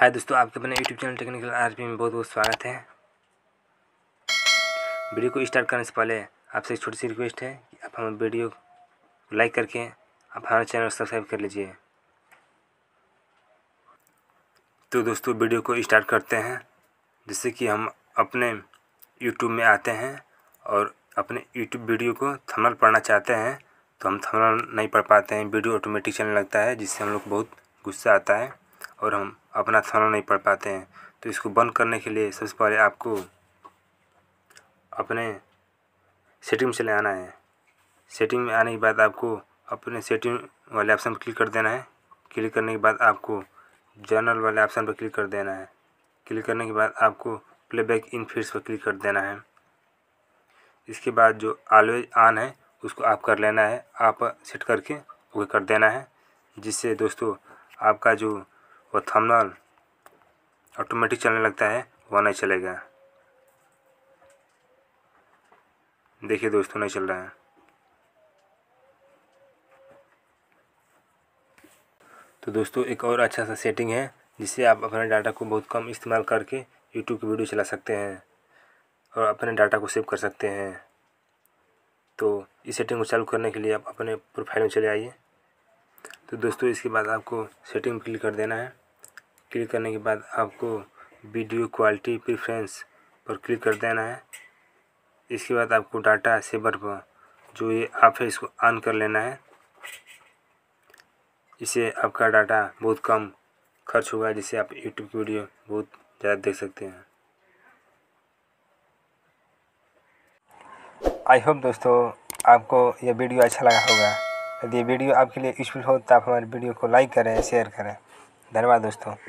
हाय दोस्तों आपके अपने यूट्यूब चैनल टेक्निकल आर में बहुत बहुत स्वागत है वीडियो को स्टार्ट करने से पहले आपसे एक छोटी सी रिक्वेस्ट है कि आप हमारे वीडियो को लाइक करके आप हमारे चैनल सब्सक्राइब कर लीजिए तो दोस्तों वीडियो को स्टार्ट करते हैं जिससे कि हम अपने यूट्यूब में आते हैं और अपने यूट्यूब वीडियो को थमल पढ़ना चाहते हैं तो हम थमल नहीं पढ़ पाते हैं वीडियो ऑटोमेटिक चलने लगता है जिससे हम लोग बहुत गुस्सा आता है और हम अपना थाना नहीं पढ़ पाते हैं तो इसको बंद करने के लिए सबसे पहले आपको अपने सेटिंग में चले आना है सेटिंग में आने के बाद आपको अपने सेटिंग वाले ऑप्शन पर क्लिक कर देना है क्लिक करने के बाद आपको जर्नल वाले ऑप्शन पर क्लिक कर देना है क्लिक करने के बाद आपको प्लेबैक इन फीड्स पर क्लिक कर देना है इसके बाद जो ऑलवेज ऑन है उसको आप कर लेना है आप सेट करके ओके कर देना है जिससे दोस्तों आपका जो वो थंबनेल ऑटोमेटिक चलने लगता है वह नहीं चलेगा देखिए दोस्तों नहीं चल रहा है तो दोस्तों एक और अच्छा सा सेटिंग है जिससे आप अपने डाटा को बहुत कम इस्तेमाल करके यूट्यूब की वीडियो चला सकते हैं और अपने डाटा को सेव कर सकते हैं तो इस सेटिंग को चालू करने के लिए आप अपने प्रोफाइल में चले आइए तो दोस्तों इसके बाद आपको सेटिंग क्लिक कर देना है क्लिक करने के बाद आपको वीडियो क्वालिटी प्रिफ्रेंस पर क्लिक कर देना है इसके बाद आपको डाटा सेवर पर जो ये आप है इसको ऑन कर लेना है इससे आपका डाटा बहुत कम खर्च होगा जिससे आप यूट्यूब की वीडियो बहुत ज़्यादा देख सकते हैं आई होप दोस्तों आपको यह वीडियो अच्छा लगा होगा यदि वीडियो आपके लिए यूजफुल हो तो आप हमारे वीडियो को लाइक करें शेयर करें धन्यवाद दोस्तों